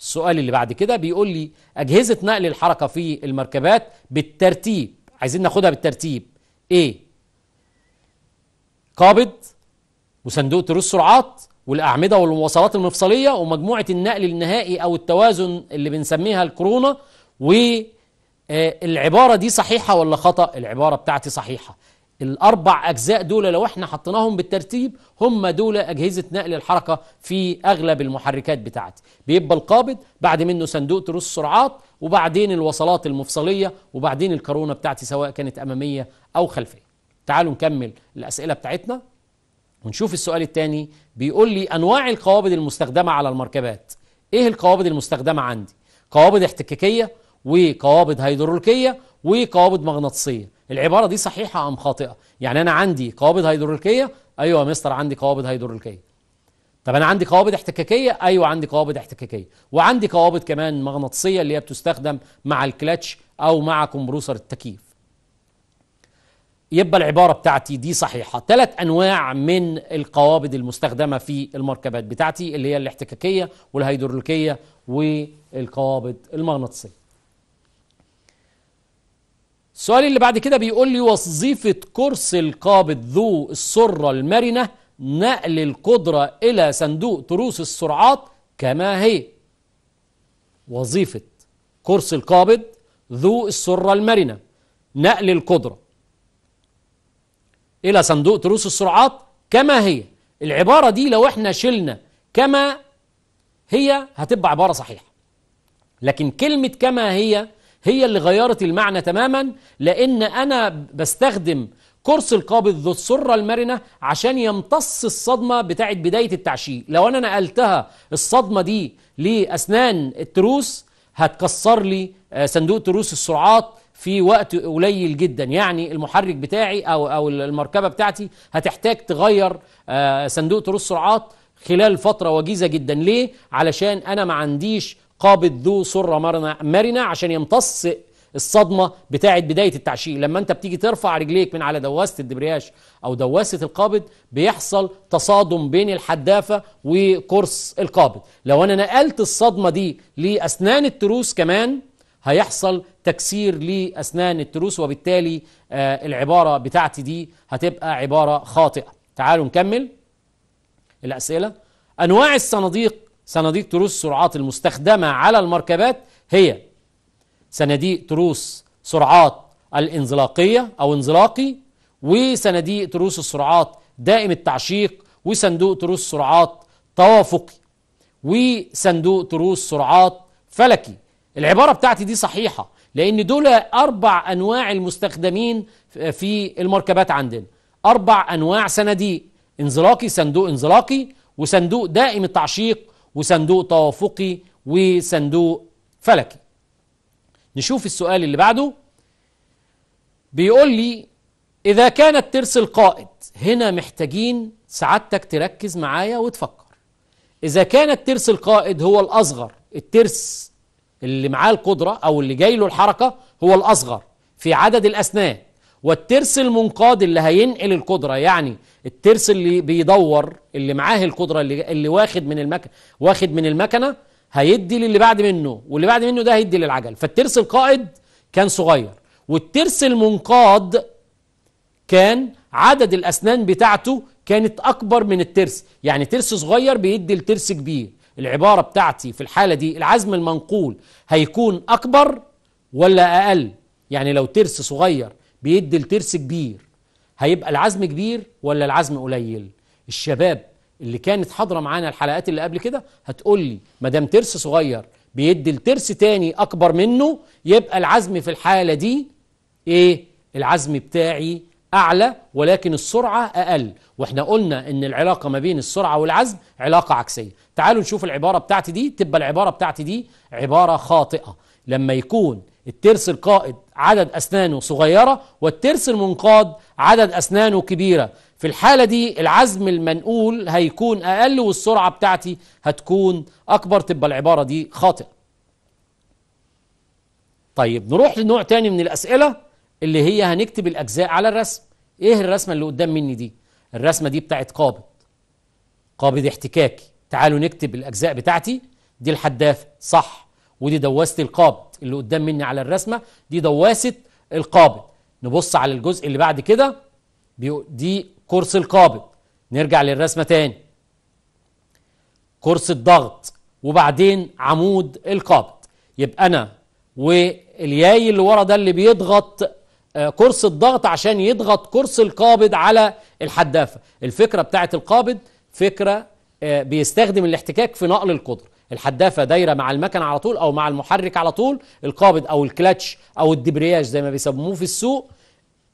السؤال اللي بعد كده بيقول لي أجهزة نقل الحركة في المركبات بالترتيب عايزين ناخدها بالترتيب ايه قابض وصندوق تروس سرعات والأعمدة والمواصلات المفصلية ومجموعة النقل النهائي أو التوازن اللي بنسميها الكورونا والعبارة آه، دي صحيحة ولا خطأ العبارة بتاعتي صحيحة الأربع أجزاء دول لو احنا حطيناهم بالترتيب هم دول أجهزة نقل الحركة في أغلب المحركات بتاعتي بيبقى القابض بعد منه صندوق تروس السرعات وبعدين الوصلات المفصلية وبعدين الكورونا بتاعتي سواء كانت أمامية أو خلفية تعالوا نكمل الأسئلة بتاعتنا ونشوف السؤال الثاني بيقول لي انواع القوابض المستخدمه على المركبات ايه القوابض المستخدمه عندي قوابض احتكاكيه وقوابض هيدروليكيه وقوابض مغناطيسيه العباره دي صحيحه ام خاطئه يعني انا عندي قوابض هيدروليكيه ايوه يا مستر عندي قوابض هيدروليكيه طب انا عندي قوابض احتكاكيه ايوه عندي قوابض احتكاكيه وعندي قوابض كمان مغناطيسيه اللي هي بتستخدم مع الكلاتش او مع كمبروسر التكييف يبقى العبارة بتاعتي دي صحيحة ثلاث أنواع من القوابض المستخدمة في المركبات بتاعتي اللي هي الاحتكاكية والهيدروليكية والقوابض المغناطيسية السؤال اللي بعد كده بيقول لي وظيفة كرسي القابض ذو السرة المرنة نقل القدرة إلى صندوق تروس السرعات كما هي وظيفة كرسي القابض ذو السرة المرنة نقل القدرة إلى صندوق تروس السرعات كما هي العبارة دي لو احنا شلنا كما هي هتبقى عبارة صحيحة لكن كلمة كما هي هي اللي غيرت المعنى تماما لأن أنا بستخدم كرسي القابض ذو السرة المرنة عشان يمتص الصدمة بتاعه بداية التعشيق لو أنا نقلتها الصدمة دي لأسنان التروس هتكسر لي آه، صندوق تروس السرعات في وقت قليل جدا يعني المحرك بتاعي او او المركبه بتاعتي هتحتاج تغير آه، صندوق تروس سرعات خلال فتره وجيزه جدا ليه علشان انا ما عنديش قابض ذو سره مرنه عشان يمتص الصدمه بتاعه بدايه التعشيق لما انت بتيجي ترفع رجليك من على دواسه الدبرياج او دواسه القابض بيحصل تصادم بين الحدافه وقرص القابض لو انا نقلت الصدمه دي لاسنان التروس كمان هيحصل تكسير لأسنان التروس وبالتالي آه، العبارة بتاعتي دي هتبقى عبارة خاطئة تعالوا نكمل الأسئلة أنواع الصناديق صناديق تروس سرعات المستخدمة على المركبات هي صناديق تروس سرعات الانزلاقية أو انزلاقي وصناديق تروس السرعات دائم التعشيق وصندوق تروس سرعات توافقي وصندوق تروس سرعات فلكي العبارة بتاعتي دي صحيحة لأن دول أربع أنواع المستخدمين في المركبات عندنا أربع أنواع صناديق انزلاقي صندوق انزلاقي وصندوق دائم التعشيق وصندوق توافقي وصندوق فلكي نشوف السؤال اللي بعده بيقول لي إذا كان الترس القائد هنا محتاجين سعادتك تركز معايا وتفكر إذا كان الترس القائد هو الأصغر الترس اللي معاه القدرة أو اللي جاي له الحركة هو الأصغر في عدد الأسنان والترس المنقاد اللي هينقل القدرة يعني الترس اللي بيدور اللي معاه القدرة اللي, اللي واخد من المكنة واخد من المكنة هيدي للي بعد منه واللي بعد منه ده هيدي للعجل فالترس القائد كان صغير والترس المنقاد كان عدد الأسنان بتاعته كانت أكبر من الترس يعني ترس صغير بيدي لترس كبير العبارة بتاعتي في الحالة دي العزم المنقول هيكون أكبر ولا أقل يعني لو ترس صغير بيدي الترس كبير هيبقى العزم كبير ولا العزم قليل الشباب اللي كانت حاضرة معانا الحلقات اللي قبل كده هتقول لي ما دام ترس صغير بيدي الترس تاني أكبر منه يبقى العزم في الحالة دي إيه العزم بتاعي أعلى ولكن السرعة أقل وإحنا قلنا إن العلاقة ما بين السرعة والعزم علاقة عكسية تعالوا نشوف العبارة بتاعتي دي تبقى العبارة بتاعتي دي عبارة خاطئة لما يكون الترس القائد عدد أسنانه صغيرة والترس المنقاد عدد أسنانه كبيرة في الحالة دي العزم المنقول هيكون أقل والسرعة بتاعتي هتكون أكبر تبقى العبارة دي خاطئة طيب نروح لنوع تاني من الأسئلة اللي هي هنكتب الأجزاء على الرسم إيه الرسمة اللي قدام مني دي؟ الرسمة دي بتاعت قابض قابض احتكاكي تعالوا نكتب الأجزاء بتاعتي دي الحداف صح ودي دواسة القابض اللي قدام مني على الرسمة دي دواسة القابض نبص على الجزء اللي بعد كده دي كرس القابض نرجع للرسمة تاني كرس الضغط وبعدين عمود القابض يبقى أنا والياي اللي ورا ده اللي بيضغط آه، كرسي الضغط عشان يضغط كرسي القابض على الحدافة الفكرة بتاعة القابض فكرة آه، بيستخدم الاحتكاك في نقل القدر الحدافة دايرة مع المكنة على طول أو مع المحرك على طول القابض أو الكلاتش أو الدبرياج زي ما بيسموه في السوق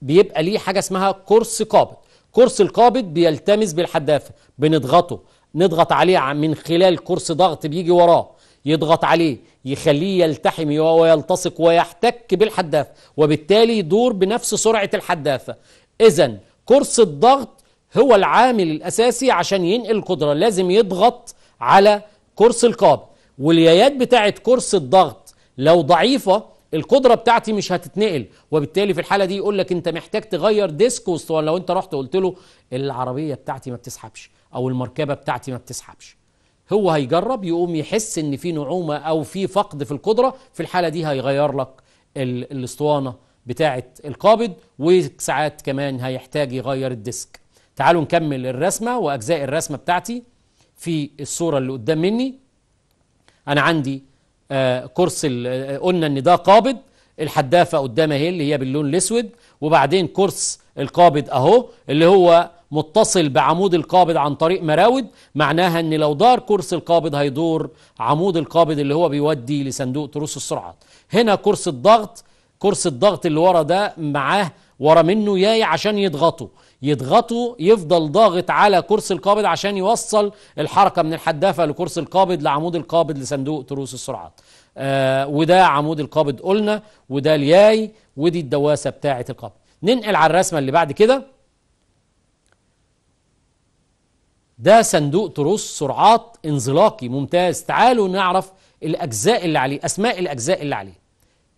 بيبقى ليه حاجة اسمها كرسي قابض كرسي القابض بيلتمس بالحدافة بنضغطه نضغط عليه من خلال كرسي ضغط بيجي وراه يضغط عليه يخليه يلتحم ويلتصق ويحتك بالحداثة وبالتالي يدور بنفس سرعة الحدافة إذا كرسي الضغط هو العامل الأساسي عشان ينقل القدرة لازم يضغط على كرسي القاب واليايات بتاعت كرسي الضغط لو ضعيفة القدرة بتاعتي مش هتتنقل وبالتالي في الحالة دي يقول لك انت محتاج تغير ديسك واسطوانة لو انت رحت قلت له العربية بتاعتي ما بتسحبش او المركبة بتاعتي ما بتسحبش هو هيجرب يقوم يحس ان في نعومه او في فقد في القدره في الحاله دي هيغير لك الاسطوانه بتاعه القابض وساعات كمان هيحتاج يغير الديسك تعالوا نكمل الرسمه واجزاء الرسمه بتاعتي في الصوره اللي قدام مني انا عندي آه كرس قلنا ان ده قابض الحدافه قدام اهي اللي هي باللون الاسود وبعدين كرس القابض اهو اللي هو متصل بعمود القابض عن طريق مراود معناها ان لو دار كرسي القابض هيدور عمود القابض اللي هو بيودي لصندوق تروس السرعات هنا كرسي الضغط كرسي الضغط اللي ورا ده معاه ورا منه ياي عشان يضغطوا يضغطوا يفضل ضاغط على كرسي القابض عشان يوصل الحركه من الحدافه لكرسي القابض لعمود القابض لصندوق تروس السرعات آه وده عمود القابض قلنا وده الياي ودي الدواسه بتاعه القابض ننقل على الرسمه اللي بعد كده ده صندوق تروس سرعات انزلاقي ممتاز تعالوا نعرف الأجزاء اللي عليه أسماء الأجزاء اللي عليه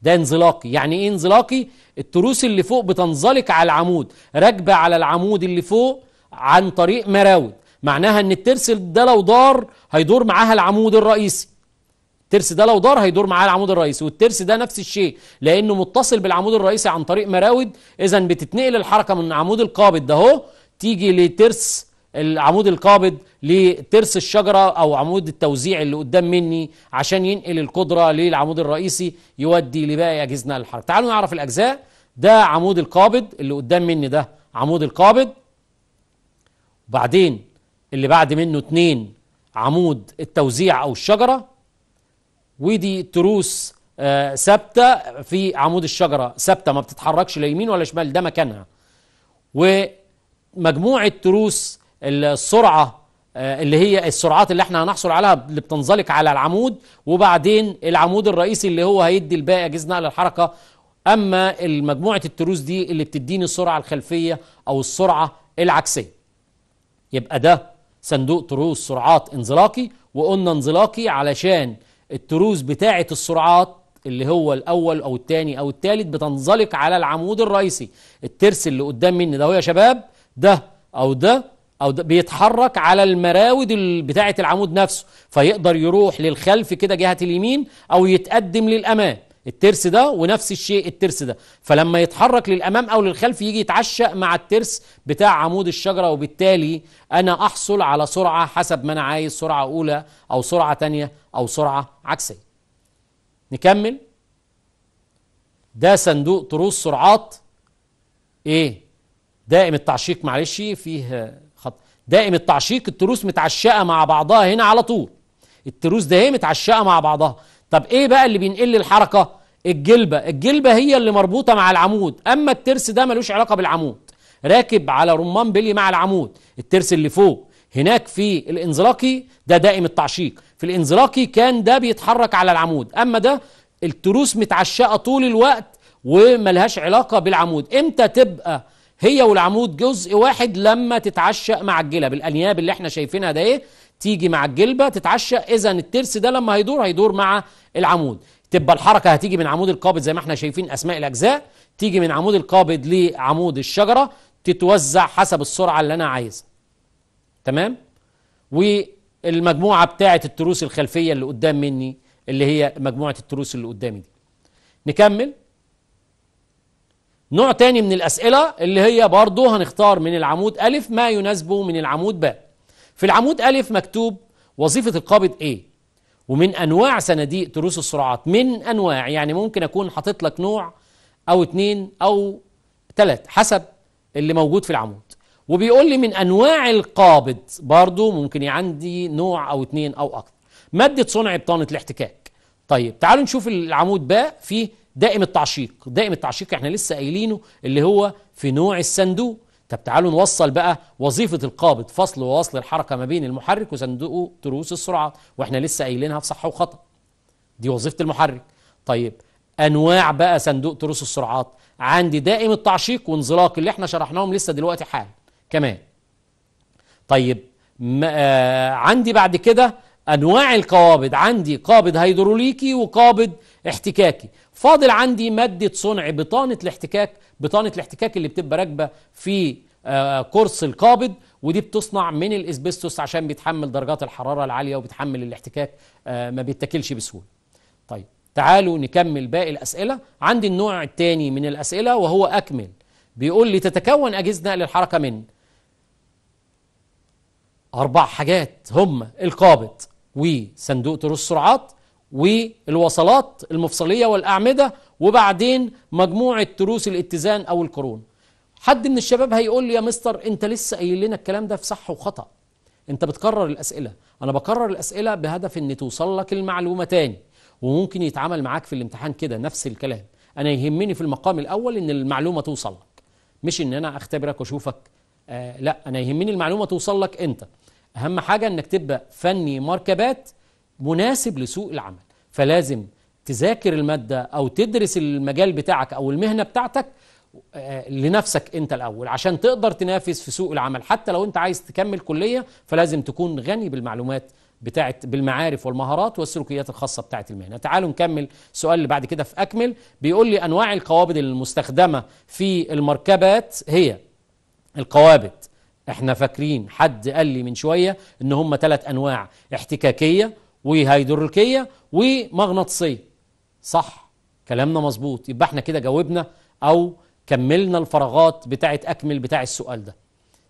ده انزلاقي يعني ايه انزلاقي التروس اللي فوق بتنزلق على العمود راكبه على العمود اللي فوق عن طريق مراود معناها ان الترس ده لو دار هيدور معاها العمود الرئيسي الترس ده لو دار هيدور معاه العمود الرئيسي والترس ده نفس الشيء لانه متصل بالعمود الرئيسي عن طريق مراود اذا بتتنقل الحركه من العمود القابض ده اهو تيجي لترس العمود القابض لترس الشجرة أو عمود التوزيع اللي قدام مني عشان ينقل القدرة للعمود الرئيسي يودي لباقي أجهزنا الحركه تعالوا نعرف الأجزاء ده عمود القابض اللي قدام مني ده عمود القابض وبعدين اللي بعد منه اتنين عمود التوزيع أو الشجرة ودي تروس آه، ثابته في عمود الشجره ثابته ما بتتحركش لا يمين ولا شمال ده مكانها ومجموعه تروس السرعة آه، اللي هي السرعات اللي احنا هنحصل عليها اللي بتنزلق على العمود وبعدين العمود الرئيسي اللي هو هيدي الباقي اجهزه نقل الحركه اما مجموعه التروس دي اللي بتديني السرعه الخلفيه او السرعه العكسيه يبقى ده صندوق تروس سرعات انزلاقي وقلنا انزلاقي علشان التروس بتاعه السرعات اللي هو الاول او الثاني او الثالث بتنزلق على العمود الرئيسي الترس اللي قدام مني ده هو يا شباب ده او ده او بيتحرك على المراود بتاعه العمود نفسه فيقدر يروح للخلف كده جهه اليمين او يتقدم للامام الترس ده ونفس الشيء الترس ده فلما يتحرك للامام او للخلف يجي يتعشق مع الترس بتاع عمود الشجره وبالتالي انا احصل على سرعه حسب ما انا عايز سرعه اولى او سرعه ثانيه او سرعه عكسيه نكمل ده صندوق تروس سرعات ايه دائم التعشيق معلش فيه دائم التعشيق التروس متعشقه مع بعضها هنا على طول التروس ده هي متعشقه مع بعضها طب ايه بقى اللي بينقل الحركه الجلبه الجلبه هي اللي مربوطه مع العمود اما الترس ده ملوش علاقه بالعمود راكب على رمان بلي مع العمود الترس اللي فوق هناك في الانزلاقي ده دائم التعشيق في الانزلاقي كان ده بيتحرك على العمود اما ده التروس متعشقه طول الوقت وملهاش علاقه بالعمود امتى تبقى هي والعمود جزء واحد لما تتعشق مع الجلب الانياب اللي احنا شايفينها ده ايه تيجي مع الجلبه تتعشق اذا الترس ده لما هيدور هيدور مع العمود تبقى الحركه هتيجي من عمود القابض زي ما احنا شايفين اسماء الاجزاء تيجي من عمود القابض لعمود الشجره تتوزع حسب السرعه اللي انا عايزها تمام والمجموعه بتاعه التروس الخلفيه اللي قدام مني اللي هي مجموعه التروس اللي قدامي دي نكمل نوع تاني من الأسئلة اللي هي برضه هنختار من العمود ألف ما يناسبه من العمود باء في العمود ألف مكتوب وظيفة القابض إيه ومن أنواع صناديق تروس السرعات من أنواع يعني ممكن أكون حاطط لك نوع أو اتنين أو تلات حسب اللي موجود في العمود وبيقول لي من أنواع القابض برضه ممكن عندي نوع أو اتنين أو أكتر مادة صنع بطانة الاحتكاك طيب تعالوا نشوف العمود باء فيه دائم التعشيق دائم التعشيق احنا لسه قايلينه اللي هو في نوع الصندوق طب تعالوا نوصل بقى وظيفة القابض فصل ووصل الحركة ما بين المحرك وصندوق تروس السرعات واحنا لسه قايلينها في صح وخطأ دي وظيفة المحرك طيب أنواع بقى صندوق تروس السرعات عندي دائم التعشيق وانزلاق اللي احنا شرحناهم لسه دلوقتي حال كمان طيب آه عندي بعد كده أنواع القوابض عندي قابض هيدروليكي وقابض احتكاكي فاضل عندي ماده صنع بطانه الاحتكاك بطانه الاحتكاك اللي بتبقى راكبه في قرص آه، القابض ودي بتصنع من الاسبستوس عشان بيتحمل درجات الحراره العاليه وبيتحمل الاحتكاك آه، ما بيتاكلش بسهوله طيب تعالوا نكمل باقي الاسئله عندي النوع الثاني من الاسئله وهو اكمل بيقول لي تتكون اجهزه نقل الحركه من اربع حاجات هم القابض وصندوق تروس السرعات والوصلات المفصلية والأعمدة وبعدين مجموعة تروس الاتزان أو القرون حد من الشباب هيقول لي يا مستر أنت لسه قايل لنا الكلام ده في صح وخطأ أنت بتكرر الأسئلة أنا بكرر الأسئلة بهدف أن توصل لك المعلومة تاني وممكن يتعامل معاك في الامتحان كده نفس الكلام أنا يهمني في المقام الأول أن المعلومة توصل لك مش أن أنا أختبرك وأشوفك آه لا أنا يهمني المعلومة توصل لك أنت أهم حاجة أنك تبقى فني مركبات مناسب لسوق العمل فلازم تذاكر المادة أو تدرس المجال بتاعك أو المهنة بتاعتك آه، لنفسك أنت الأول عشان تقدر تنافس في سوق العمل حتى لو أنت عايز تكمل كلية فلازم تكون غني بالمعلومات بتاعت بالمعارف والمهارات والسلوكيات الخاصة بتاعت المهنة تعالوا نكمل السؤال اللي بعد كده في أكمل بيقول لي أنواع القوابض المستخدمة في المركبات هي القوابض احنا فاكرين حد قال لي من شوية ان هم ثلاث أنواع احتكاكية وهيدروليكيه ومغناطيسيه صح كلامنا مظبوط يبقى احنا كده جاوبنا او كملنا الفراغات بتاعه اكمل بتاع السؤال ده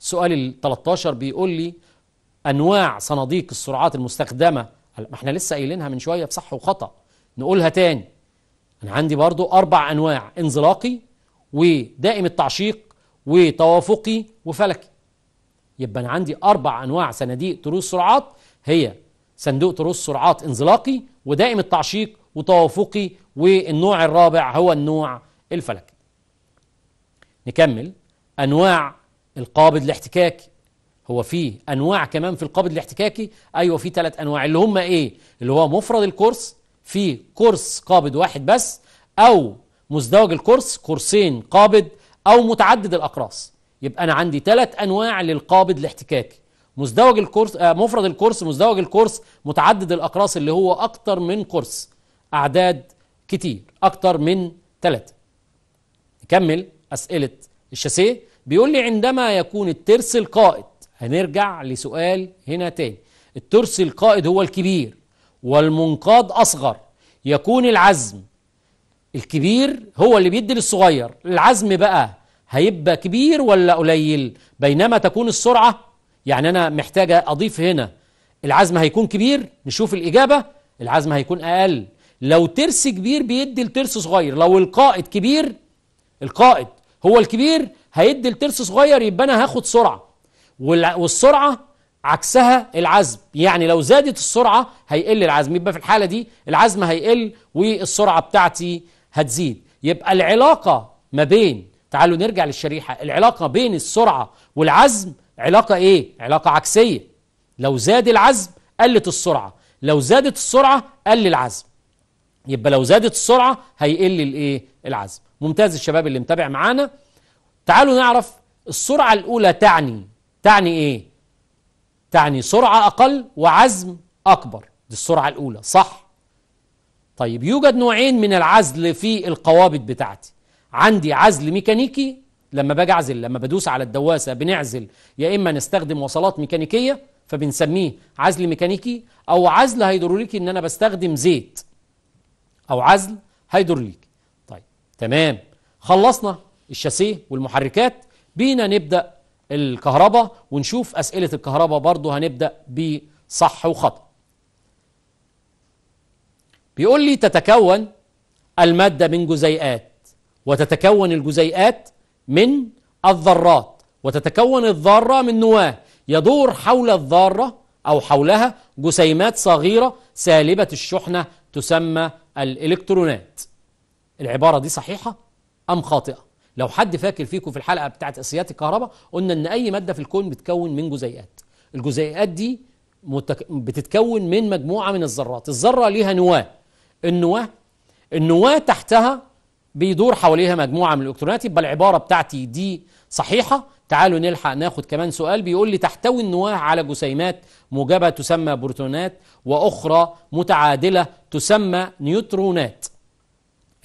السؤال ال 13 بيقول لي انواع صناديق السرعات المستخدمه ما احنا لسه قايلينها من شويه في صح وخطا نقولها تاني انا عندي برضو اربع انواع انزلاقي ودائم التعشيق وتوافقي وفلكي يبقى انا عندي اربع انواع صناديق تروس سرعات هي صندوق تروس سرعات انزلاقي ودائم التعشيق وتوافقي والنوع الرابع هو النوع الفلكي نكمل انواع القابض الاحتكاكي هو في انواع كمان في القابض الاحتكاكي ايوه في ثلاث انواع اللي هم ايه اللي هو مفرد الكورس في كورس قابض واحد بس او مزدوج الكورس كورسين قابض او متعدد الاقراص يبقى انا عندي ثلاث انواع للقابض الاحتكاكي مزدوج الكورس آه، مفرد الكورس مزدوج الكورس متعدد الاقراص اللي هو اكتر من كورس اعداد كتير اكتر من ثلاثه نكمل اسئله الشاسيه بيقول لي عندما يكون الترس القائد هنرجع لسؤال هنا تاني الترس القائد هو الكبير والمنقاد اصغر يكون العزم الكبير هو اللي بيدي للصغير العزم بقى هيبقى كبير ولا قليل بينما تكون السرعه يعني أنا محتاجة أضيف هنا العزم هيكون كبير نشوف الإجابة العزم هيكون أقل لو ترس كبير بيدي لترس صغير لو القائد كبير القائد هو الكبير هيدي لترس صغير يبقى أنا هاخد سرعة والسرعة عكسها العزم يعني لو زادت السرعة هيقل العزم يبقى في الحالة دي العزم هيقل والسرعة بتاعتي هتزيد يبقى العلاقة ما بين تعالوا نرجع للشريحة العلاقة بين السرعة والعزم علاقة إيه؟ علاقة عكسية لو زاد العزم قلت السرعة لو زادت السرعة قل العزم يبقى لو زادت السرعة هيقل الإيه؟ العزم ممتاز الشباب اللي متابع معانا تعالوا نعرف السرعة الأولى تعني تعني إيه؟ تعني سرعة أقل وعزم أكبر دي السرعة الأولى صح طيب يوجد نوعين من العزل في القوابض بتاعتي عندي عزل ميكانيكي لما باجي اعزل لما بدوس على الدواسه بنعزل يا اما نستخدم وصلات ميكانيكيه فبنسميه عزل ميكانيكي او عزل هيدروليكي ان انا بستخدم زيت او عزل هيدروليكي طيب تمام خلصنا الشاسيه والمحركات بينا نبدا الكهرباء ونشوف اسئله الكهرباء برضه هنبدا بصح وخطا بيقول لي تتكون الماده من جزيئات وتتكون الجزيئات من الذرات وتتكون الذرة من نواة يدور حول الذرة أو حولها جسيمات صغيرة سالبة الشحنة تسمى الإلكترونات العبارة دي صحيحة أم خاطئة؟ لو حد فاكر فيكم في الحلقة بتاعت أساسيات الكهرباء قلنا إن أي مادة في الكون بتكون من جزيئات الجزيئات دي متك... بتتكون من مجموعة من الذرات الذرة ليها نواة النواة النواة تحتها بيدور حواليها مجموعه من الالكترونات يبقى العباره بتاعتي دي صحيحه تعالوا نلحق ناخد كمان سؤال بيقول لي تحتوي النواه على جسيمات موجبه تسمى بروتونات واخرى متعادله تسمى نيوترونات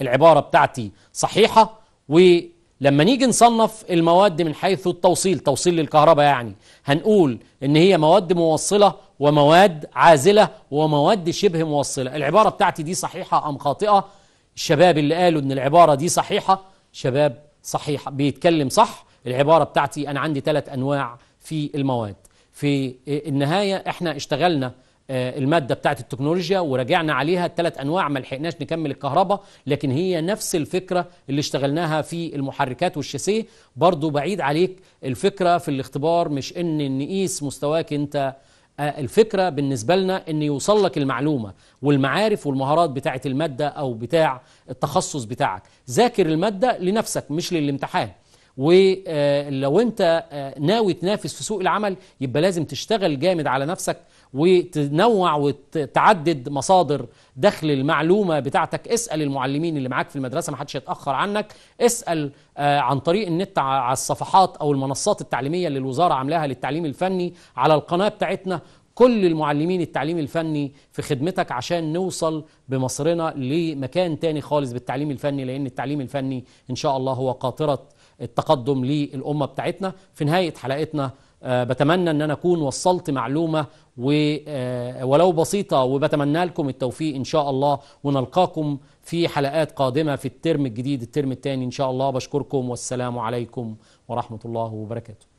العباره بتاعتي صحيحه ولما نيجي نصنف المواد من حيث التوصيل توصيل للكهرباء يعني هنقول ان هي مواد موصله ومواد عازله ومواد شبه موصله العباره بتاعتي دي صحيحه ام خاطئه الشباب اللي قالوا ان العباره دي صحيحه شباب صحيح بيتكلم صح العباره بتاعتي انا عندي ثلاث انواع في المواد في النهايه احنا اشتغلنا آه، المادة بتاعت التكنولوجيا وراجعنا عليها الثلاث أنواع ما لحقناش نكمل الكهرباء لكن هي نفس الفكرة اللي اشتغلناها في المحركات والشاسيه برضو بعيد عليك الفكرة في الاختبار مش إن نقيس مستواك أنت آه، الفكرة بالنسبة لنا أن يوصل لك المعلومة والمعارف والمهارات بتاعة المادة أو بتاع التخصص بتاعك ذاكر المادة لنفسك مش للامتحان ولو آه، أنت آه، ناوي تنافس في سوق العمل يبقى لازم تشتغل جامد على نفسك وتنوع وتعدد مصادر دخل المعلومة بتاعتك اسأل المعلمين اللي معاك في المدرسة ما حدش يتأخر عنك اسأل آه، عن طريق النت على الصفحات أو المنصات التعليمية اللي الوزارة عاملاها للتعليم الفني على القناة بتاعتنا كل المعلمين التعليم الفني في خدمتك عشان نوصل بمصرنا لمكان تاني خالص بالتعليم الفني لأن التعليم الفني إن شاء الله هو قاطرة التقدم للأمة بتاعتنا في نهاية حلقتنا آه، بتمنى ان انا اكون وصلت معلومه آه، ولو بسيطه وبتمنى لكم التوفيق ان شاء الله ونلقاكم في حلقات قادمه في الترم الجديد الترم الثاني ان شاء الله بشكركم والسلام عليكم ورحمه الله وبركاته